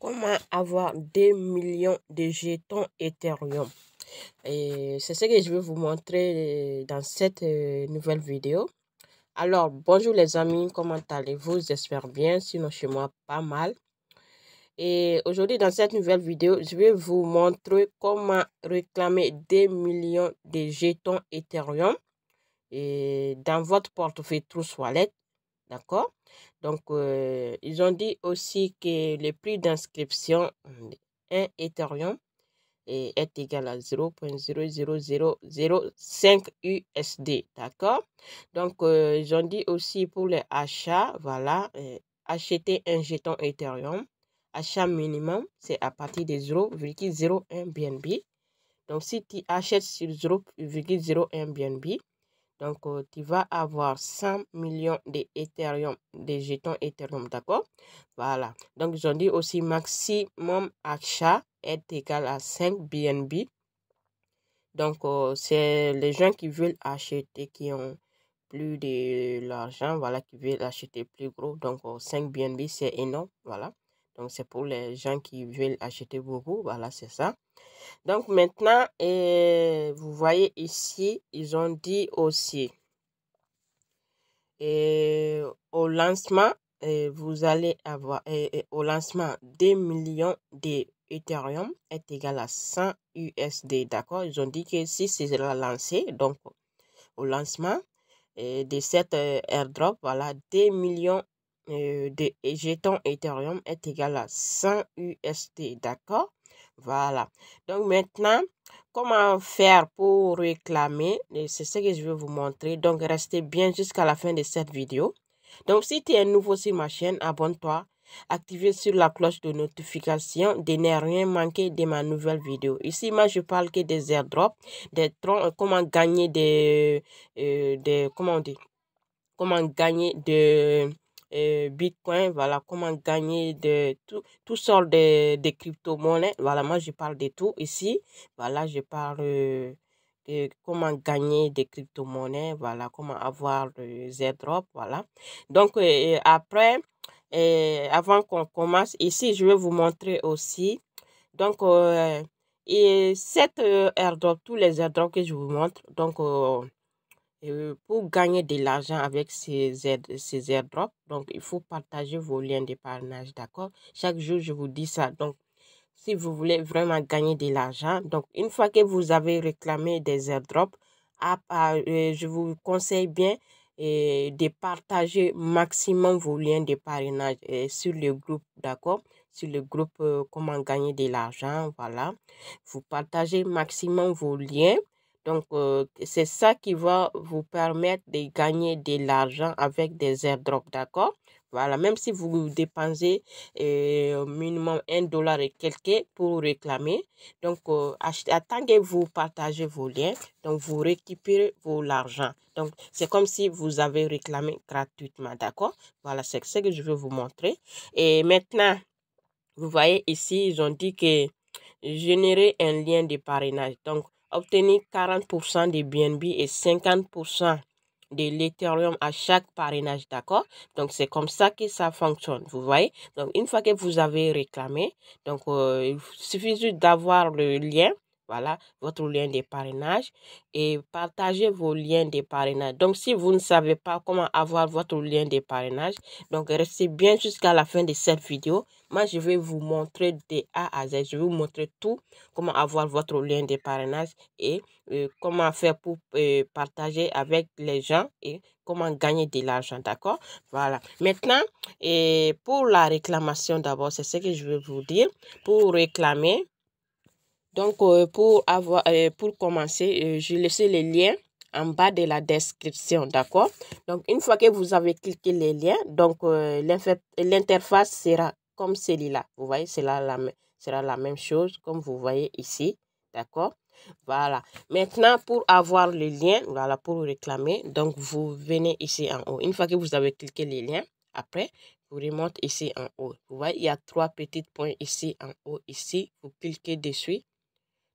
Comment avoir 2 millions de jetons Ethereum Et c'est ce que je vais vous montrer euh, dans cette euh, nouvelle vidéo. Alors, bonjour les amis, comment allez-vous J'espère bien, sinon chez moi, pas mal. Et aujourd'hui, dans cette nouvelle vidéo, je vais vous montrer comment réclamer 2 millions de jetons Ethereum et dans votre portefeuille True Wallet D'accord Donc, euh, ils ont dit aussi que le prix d'inscription, 1 hum, Ethereum, est égal à 0.00005 USD. D'accord Donc, euh, ils ont dit aussi pour les achats, voilà, euh, acheter un jeton Ethereum. Achat minimum, c'est à partir de 0,01 BNB. Donc, si tu achètes sur 0,01 BNB, donc, euh, tu vas avoir 100 millions d'Ethereum, des jetons Ethereum, d'accord Voilà. Donc, ils ont dit aussi maximum achat est égal à 5 BNB. Donc, euh, c'est les gens qui veulent acheter, qui ont plus de l'argent, voilà, qui veulent acheter plus gros. Donc, 5 euh, BNB, c'est énorme, voilà. Donc, c'est pour les gens qui veulent acheter beaucoup, voilà, c'est ça. Donc maintenant, euh, vous voyez ici, ils ont dit aussi, euh, au lancement, euh, vous allez avoir, au lancement, des millions d'Ethereum est égal à 100 USD. D'accord Ils ont dit que si c'est lancé, donc au lancement de cette airdrop, voilà, 2 millions euh, de jeton Ethereum est égal à 100 UST, d'accord Voilà. Donc maintenant, comment faire pour réclamer C'est ce que je vais vous montrer. Donc restez bien jusqu'à la fin de cette vidéo. Donc si tu es nouveau sur ma chaîne, abonne-toi. Activez sur la cloche de notification de ne rien manquer de ma nouvelle vidéo. Ici, moi, je parle que des airdrops, des troncs, euh, comment gagner des, euh, des comment on dit, comment gagner de Bitcoin, voilà, comment gagner de tout, toutes sortes de, crypto-monnaies. Voilà, moi, je parle de tout ici. Voilà, je parle euh, de comment gagner des crypto-monnaies. Voilà, comment avoir des airdrops. Voilà. Donc, euh, après, et euh, avant qu'on commence, ici, je vais vous montrer aussi. Donc, et cette airdrop, tous les airdrops que je vous montre, donc, euh, pour gagner de l'argent avec ces, ces airdrops, donc il faut partager vos liens de parrainage, d'accord Chaque jour, je vous dis ça. Donc, si vous voulez vraiment gagner de l'argent, donc une fois que vous avez réclamé des airdrops, euh, je vous conseille bien euh, de partager maximum vos liens de parrainage sur le groupe, d'accord Sur le groupe Comment gagner de l'argent, voilà. Vous partagez maximum vos liens donc, euh, c'est ça qui va vous permettre de gagner de l'argent avec des airdrops, d'accord Voilà, même si vous dépensez au euh, minimum un dollar et quelques pour réclamer, donc euh, attendez vous partagez vos liens, donc vous récupérez vos l'argent. Donc, c'est comme si vous avez réclamé gratuitement, d'accord Voilà, c'est ce que je veux vous montrer. Et maintenant, vous voyez ici, ils ont dit que générer un lien de parrainage. Donc, obtenir 40% des BNB et 50% de l'Ethereum à chaque parrainage, d'accord Donc, c'est comme ça que ça fonctionne, vous voyez Donc, une fois que vous avez réclamé, donc, euh, il suffit d'avoir le lien voilà votre lien de parrainage et partagez vos liens de parrainage. Donc, si vous ne savez pas comment avoir votre lien de parrainage, donc restez bien jusqu'à la fin de cette vidéo. Moi, je vais vous montrer de A à Z. Je vais vous montrer tout, comment avoir votre lien de parrainage et euh, comment faire pour euh, partager avec les gens et comment gagner de l'argent, d'accord Voilà. Maintenant, et pour la réclamation d'abord, c'est ce que je vais vous dire. Pour réclamer, donc, euh, pour, avoir, euh, pour commencer, euh, je laisse les liens en bas de la description, d'accord Donc, une fois que vous avez cliqué les liens, donc l'interface sera comme celui-là. Vous voyez, c'est là la, sera la même chose comme vous voyez ici. D'accord Voilà. Maintenant, pour avoir le lien, voilà, pour réclamer, donc vous venez ici en haut. Une fois que vous avez cliqué les liens, après, vous remontez ici en haut. Vous voyez, il y a trois petits points ici en haut, ici. Vous cliquez dessus.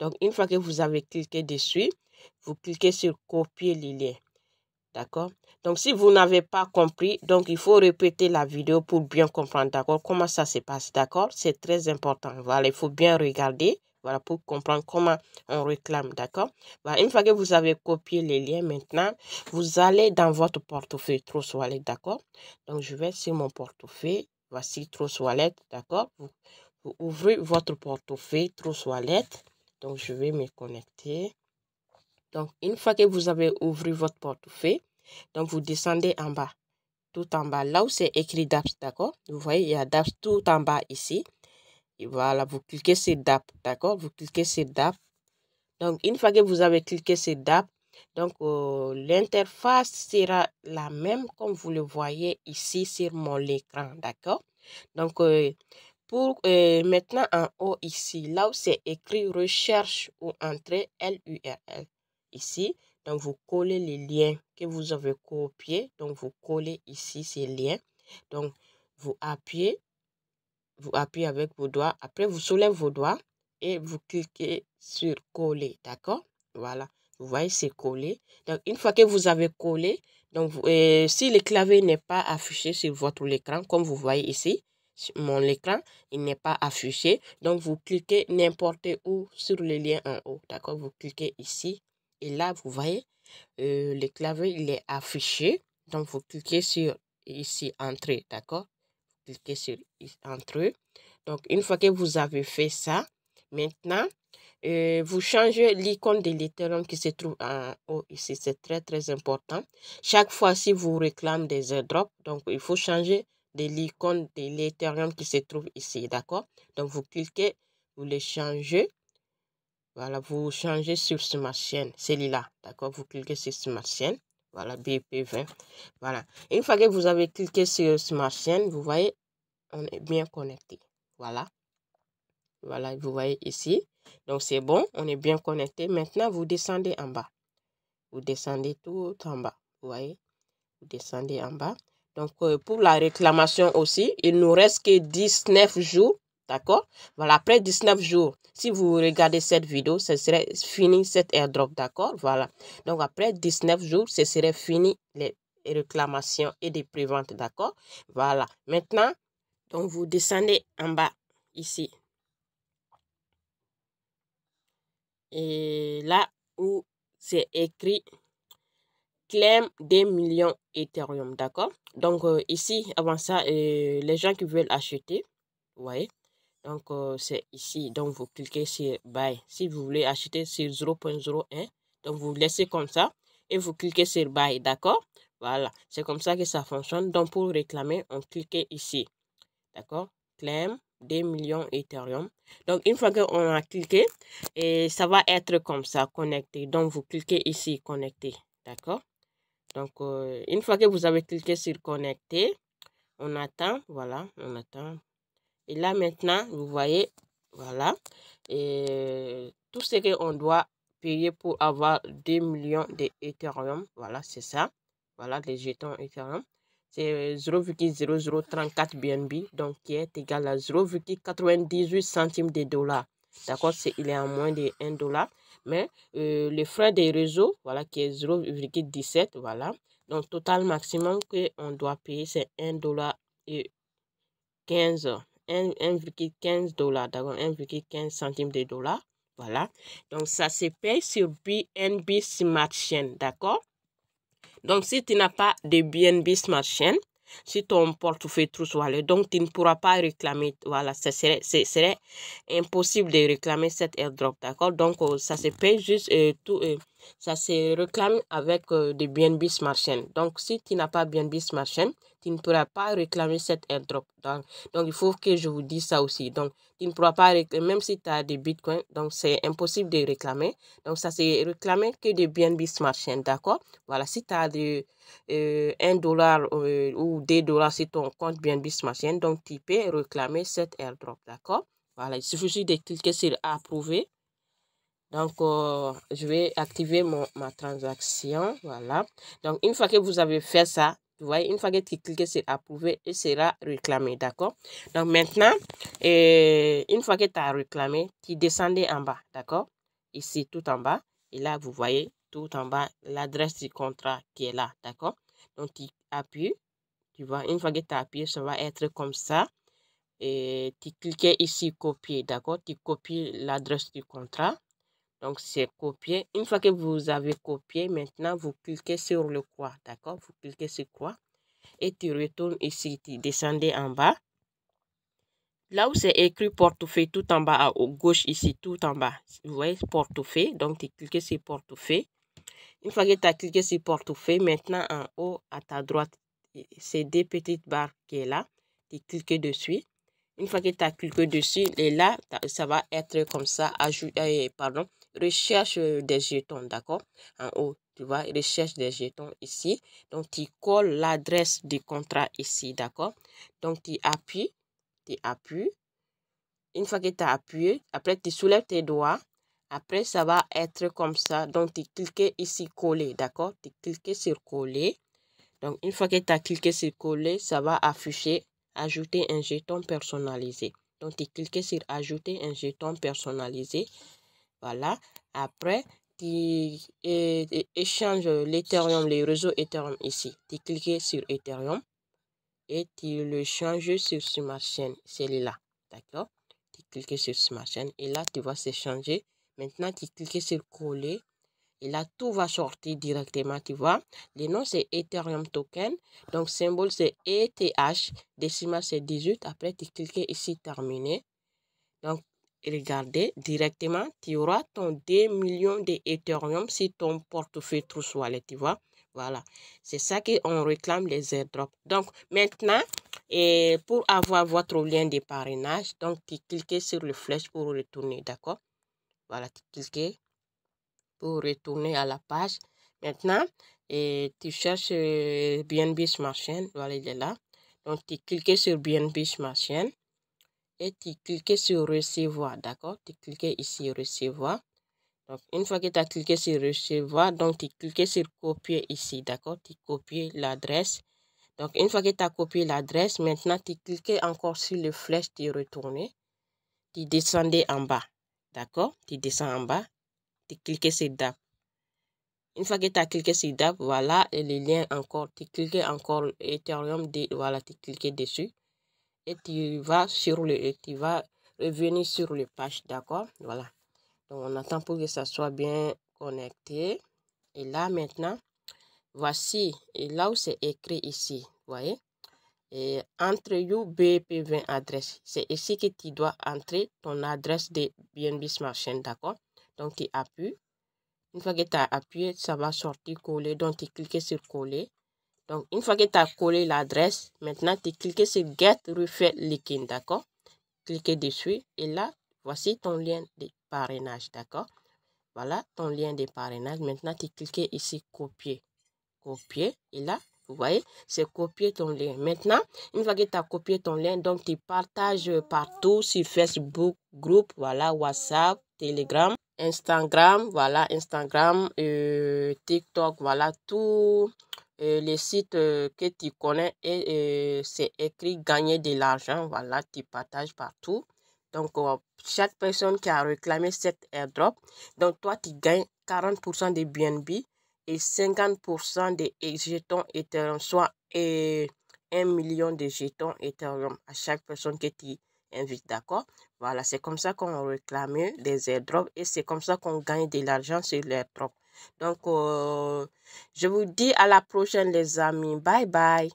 Donc, une fois que vous avez cliqué dessus, vous cliquez sur copier les liens. D'accord Donc, si vous n'avez pas compris, donc il faut répéter la vidéo pour bien comprendre, d'accord Comment ça se passe, d'accord C'est très important. Voilà, il faut bien regarder, voilà, pour comprendre comment on réclame, d'accord voilà, Une fois que vous avez copié les liens, maintenant, vous allez dans votre portefeuille Trust Wallet, d'accord Donc, je vais sur mon portefeuille. Voici Trust Wallet, d'accord vous, ouvrez votre portefeuille Trust Wallet. Donc, je vais me connecter. Donc, une fois que vous avez ouvert votre portefeuille, donc vous descendez en bas, tout en bas, là où c'est écrit DAPS, d'accord Vous voyez, il y a DAPS tout en bas ici. Et voilà, vous cliquez sur DAP, d'accord Vous cliquez sur DAPS. Donc, une fois que vous avez cliqué sur DAP, donc euh, l'interface sera la même comme vous le voyez ici sur mon écran, d'accord Donc, euh, pour euh, maintenant en haut ici, là où c'est écrit recherche ou entrée LURL. Ici, donc vous collez les liens que vous avez copiés. Donc vous collez ici ces liens. Donc vous appuyez, vous appuyez avec vos doigts. Après vous soulevez vos doigts et vous cliquez sur coller. D'accord Voilà. Vous voyez, c'est collé. Donc, une fois que vous avez collé, donc, euh, si le clavier n'est pas affiché sur votre écran, comme vous voyez ici, mon écran, il n'est pas affiché. Donc, vous cliquez n'importe où sur le lien en haut. D'accord Vous cliquez ici. Et là, vous voyez, euh, le clavier, il est affiché. Donc, vous cliquez sur ici, Entrée. D'accord Vous cliquez sur Entrée. Donc, une fois que vous avez fait ça, maintenant, euh, vous changez l'icône de l'Ethereum qui se trouve en haut ici. C'est très, très important. Chaque fois, si vous réclamez des airdrops, donc il faut changer de l'icône de l'Ethereum qui se trouve ici, d'accord Donc, vous cliquez, vous le changez. Voilà, vous changez sur Smart Chain, celui-là, d'accord Vous cliquez sur Smart Chain, voilà, BP20. Voilà, une fois que vous avez cliqué sur Smart Chain, vous voyez, on est bien connecté, voilà. Voilà, vous voyez ici. Donc, c'est bon, on est bien connecté. Maintenant, vous descendez en bas. Vous descendez tout en bas, vous voyez Vous descendez en bas. Donc, euh, pour la réclamation aussi, il nous reste que 19 jours. D'accord Voilà, après 19 jours, si vous regardez cette vidéo, ce serait fini cette airdrop. D'accord Voilà. Donc, après 19 jours, ce serait fini les réclamations et des préventes. D'accord Voilà. Maintenant, donc, vous descendez en bas, ici. Et là où c'est écrit claim des millions Ethereum, d'accord Donc euh, ici, avant ça, euh, les gens qui veulent acheter, vous voyez donc, euh, c'est ici. Donc, vous cliquez sur Buy. Si vous voulez acheter sur 0.01, donc vous laissez comme ça et vous cliquez sur Buy. D'accord Voilà. C'est comme ça que ça fonctionne. Donc, pour réclamer, on clique ici. D'accord Claim des millions Ethereum. Donc, une fois qu'on a cliqué, et ça va être comme ça, connecté. Donc, vous cliquez ici, connecté. D'accord donc, euh, une fois que vous avez cliqué sur connecter, on attend, voilà, on attend. Et là, maintenant, vous voyez, voilà, et tout ce qu'on doit payer pour avoir 2 millions d'Ethereum, voilà, c'est ça. Voilà, les jetons Ethereum. C'est 0,0034 BNB, donc qui est égal à 0,98 centimes de dollars. D'accord, il est en moins de 1 dollar. Mais euh, les frais des réseaux, voilà, qui est 0,17, voilà. Donc, total maximum que qu'on doit payer, c'est 1 dollar et 15, 1,15 dollars, d'accord, 1,15 centimes de dollars. Voilà. Donc, ça se paye sur BNB Smart Chain, d'accord? Donc, si tu n'as pas de BNB Smart Chain, si ton portefeuille trop voilé. Donc, tu ne pourras pas réclamer. Voilà, ce serait, impossible de réclamer cet airdrop, d'accord? Donc, euh, ça se paye juste euh, tout. Euh, ça se réclame avec euh, des BNB Smart Chain. Donc, si tu n'as pas BNB Smart Chain, tu ne pourras pas réclamer cette airdrop. Donc, donc, il faut que je vous dise ça aussi. Donc, tu ne pourras pas réclamer, même si tu as des bitcoins, donc c'est impossible de réclamer. Donc, ça c'est réclamé que des BNB Smart Chain, d'accord Voilà, si tu as de, 1 euh, dollar euh, ou 2 dollars sur ton compte BNB Smart Chain, donc tu peux réclamer cette airdrop, d'accord Voilà, il suffit de cliquer sur approuver. Donc, euh, je vais activer ma transaction. Voilà. Donc, une fois que vous avez fait ça, vous voyez, une fois que tu cliques sur approuver, il sera réclamé. D'accord Donc, maintenant, euh, une fois que tu as réclamé, tu descendais en bas. D'accord Ici, tout en bas. Et là, vous voyez tout en bas l'adresse du contrat qui est là. D'accord Donc, tu appuies. Tu vois, une fois que tu as appuyé, ça va être comme ça. Et tu cliques ici, copier. D'accord Tu copies l'adresse du contrat. Donc, c'est copier. Une fois que vous avez copié, maintenant, vous cliquez sur le quoi, D'accord Vous cliquez sur quoi. Et tu retournes ici. Tu descendez en bas. Là où c'est écrit portefeuille, tout en bas, à gauche ici, tout en bas. Vous voyez, portefeuille. Donc, tu cliques sur portefeuille. Une fois que tu as cliqué sur portefeuille, maintenant, en haut, à ta droite, c'est des petites barres qui est là. Tu cliques dessus. Une fois que tu as cliqué dessus, et là, ça va être comme ça, euh, pardon, recherche euh, des jetons, d'accord En haut, tu vois, recherche des jetons ici. Donc, tu colles l'adresse du contrat ici, d'accord Donc, tu appuies, tu appuies. Une fois que tu as appuyé, après, tu soulèves tes doigts. Après, ça va être comme ça. Donc, tu cliques ici, coller, d'accord Tu cliques sur coller. Donc, une fois que tu as cliqué sur coller, ça va afficher ajouter un jeton personnalisé. Donc, tu cliques sur ajouter un jeton personnalisé. Voilà. Après, tu échanges l'Ethereum, les réseaux Ethereum ici. Tu cliques sur Ethereum et tu le changes sur ma chaîne' celui-là. D'accord Tu cliques sur ma chaîne et là, tu vas s'échanger. Maintenant, tu cliques sur coller et là, tout va sortir directement, tu vois. Le nom, c'est Ethereum Token. Donc, symbole, c'est ETH. Décimal, c'est 18. Après, tu cliques ici, terminer. Donc, Regardez directement, tu auras ton 2 millions d'Ethereum si ton portefeuille trouve wallet, tu vois. Voilà, c'est ça qu'on réclame les airdrops. Donc maintenant, et pour avoir votre lien de parrainage, donc tu cliques sur le flèche pour retourner, d'accord Voilà, tu cliques pour retourner à la page. Maintenant, et tu cherches BNB euh, Smart Chain, voilà, il est là. Donc tu cliques sur BNB Smart Chain et tu cliques sur recevoir, d'accord Tu cliques ici recevoir. Donc, une fois que tu as cliqué sur recevoir, donc tu cliques sur copier ici, d'accord Tu copies l'adresse. Donc, une fois que tu as copié l'adresse, maintenant tu cliques encore sur le flèche, de retourner. Tu descends en bas, d'accord Tu descends en bas, tu cliques sur DAP. Une fois que tu as cliqué sur DAP, voilà, et le lien encore, tu cliques encore Ethereum, voilà, tu cliques dessus et tu vas sur le et tu vas revenir sur le page d'accord voilà donc on attend pour que ça soit bien connecté et là maintenant voici et là où c'est écrit ici voyez et entre bp 20 adresse c'est ici que tu dois entrer ton adresse de BNB Smart Chain d'accord donc tu appuies une fois que tu as appuyé ça va sortir coller donc tu cliques sur coller donc, une fois que tu as collé l'adresse, maintenant, tu cliques sur Get Refit Linking, d'accord Cliquez dessus et là, voici ton lien de parrainage, d'accord Voilà ton lien de parrainage. Maintenant, tu cliques ici Copier. Copier et là, vous voyez, c'est copier ton lien. Maintenant, une fois que tu as copié ton lien, donc tu partages partout sur Facebook, groupe, voilà, WhatsApp, Telegram, Instagram, voilà, Instagram, euh, TikTok, voilà, tout euh, les sites euh, que tu connais et euh, c'est écrit gagner de l'argent. Voilà, tu partages partout. Donc, chaque personne qui a réclamé cet airdrop, donc toi, tu gagnes 40% de BNB et 50% des jetons Ethereum, soit un 1 million de jetons Ethereum à chaque personne que tu invites, d'accord Voilà, c'est comme ça qu'on réclame les airdrops et c'est comme ça qu'on gagne de l'argent sur l'airdrop. Donc, euh, je vous dis à la prochaine, les amis. Bye bye.